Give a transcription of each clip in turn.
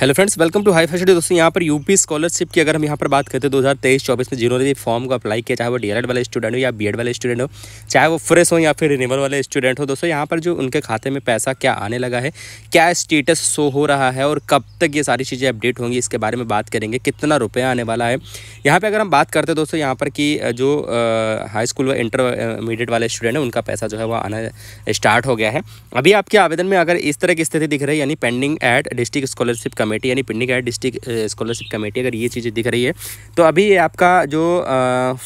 hello friends welcome to high fashion दोस्तों यहाँ पर यूपी स्कॉलरशिप की अगर हम यहाँ पर बात करते हैं 2023-24 में जिन्होंने भी फॉर्म को अप्लाई किया चाहे वो डी वाले स्टूडेंट हो या बीएड वाले स्टूडेंट हो चाहे वो फ्रेश हो या फिर रिनेवल वाले स्टूडेंट हो दोस्तों यहाँ पर जो उनके खाते में पैसा क्या आने लगा है क्या स्टेटस शो हो रहा है और कब तक ये सारी चीज़ें अपडेट होंगी इसके बारे में बात करेंगे कितना रुपया आने वाला है यहाँ पर अगर हम बात करते हैं दोस्तों यहाँ पर कि जो हाई स्कूल व इंटरमीडिएट वाले स्टूडेंट हैं उनका पैसा जो है वो आना स्टार्ट हो गया है अभी आपके आवेदन में अगर इस तरह की स्थिति दिख रही है यानी pending at district scholarship committee यानी पिंडी कैट डिस्ट्रिक्ट स्कॉलरशिप कमेटी अगर ये चीज़ें दिख रही है तो अभी आपका जो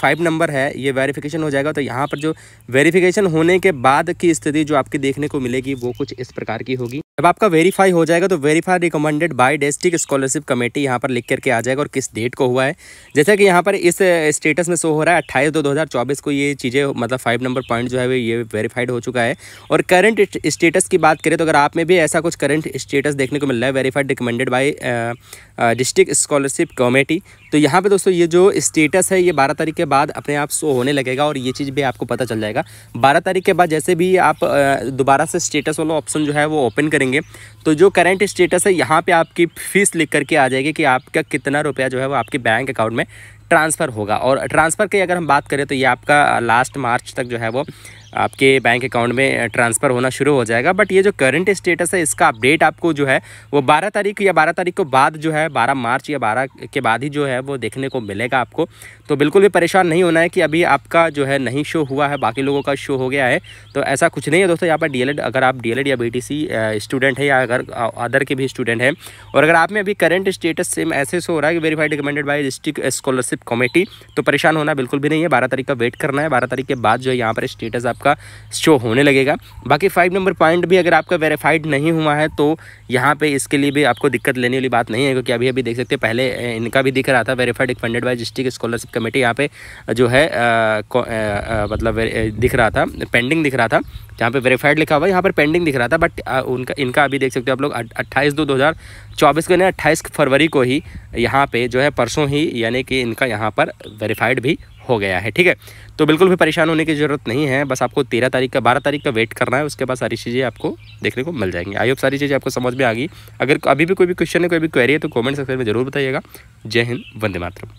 फाइव नंबर है ये वेरिफिकेशन हो जाएगा तो यहाँ पर जो वेरिफिकेशन होने के बाद की स्थिति जो आपकी देखने को मिलेगी वो कुछ इस प्रकार की होगी जब आपका वेरीफाई हो जाएगा तो verify recommended by district scholarship committee यहाँ पर लिख करके आ जाएगा और किस डेट को हुआ है जैसे कि यहाँ पर इस स्टेटस में शो हो रहा है अट्ठाईस दो हज़ार चौबीस को ये चीज़ें मतलब फाइव नंबर पॉइंट जो है ये वेरीफाइड हो चुका है और करंट स्टेटस की बात करें तो अगर आप में भी ऐसा कुछ करंट स्टेटस देखने को मिल रहा है verified recommended by district scholarship committee तो यहाँ पर दोस्तों ये जो स्टेटस है ये बारह तारीख के बाद अपने आप शो होने लगेगा और ये चीज़ भी आपको पता चल जाएगा बारह तारीख के बाद जैसे भी आप दोबारा से स्टेटस वाला ऑप्शन जो है वो ओपन करेंगे तो जो करंट स्टेटस है यहाँ पे आपकी फ़ीस लिख करके आ जाएगी कि आपका कितना रुपया जो है वो आपके बैंक अकाउंट में ट्रांसफ़र होगा और ट्रांसफ़र की अगर हम बात करें तो ये आपका लास्ट मार्च तक जो है वो आपके बैंक अकाउंट में ट्रांसफ़र होना शुरू हो जाएगा बट ये जो करंट स्टेटस है इसका अपडेट आपको जो है वो बारह तारीख या बारह तारीख को बाद जो है बारह मार्च या बारह के बाद ही जो है वो देखने को मिलेगा आपको तो बिल्कुल भी परेशान नहीं होना है कि अभी आपका जो है नहीं शो हुआ है बाकी लोगों का शो हो गया है तो ऐसा कुछ नहीं है दोस्तों यहाँ पर डी अगर आप डी या बी स्टूडेंट है या अगर अदर के भी स्टूडेंट हैं और अगर आप में अभी करंट स्टेटस सेम ऐसे शो हो रहा है कि verified recommended by district scholarship committee तो परेशान होना बिल्कुल भी नहीं है बारह तारीख का वेट करना है बारह तारीख के बाद जो है यहाँ पर स्टेटस आप आपका शो होने लगेगा बाकी फाइव नंबर पॉइंट भी अगर आपका वेरीफाइड नहीं हुआ है तो यहाँ पे इसके लिए भी आपको दिक्कत लेने वाली बात नहीं है क्योंकि अभी अभी देख सकते हैं पहले इनका भी दिख रहा था verified funded by district scholarship committee यहाँ पे जो है मतलब दिख रहा था पेंडिंग दिख रहा था जहाँ पे वेरीफाइड लिखा हुआ है यहाँ पर पेंडिंग दिख रहा था बट उनका इनका अभी देख सकते हो आप लोग अट्ठाईस दो दो हज़ार चौबीस को नहीं अट्ठाईस फरवरी को ही यहाँ पे जो है परसों ही यानी कि इनका यहाँ पर वेरीफाइड भी हो गया है ठीक है तो बिल्कुल भी परेशान होने की ज़रूरत नहीं है बस आपको तेरह तारीख का बारह तारीख का वेट करना है उसके बाद सारी चीज़ें आपको देखने को मिल जाएंगी आई होप सारी चीज़ें आपको समझ में आ गई अगर अभी भी कोई भी क्वेश्चन है कोई भी क्वेरी है तो कमेंट सेक्शन में जरूर बताइएगा जय हिंद वंदे मातरम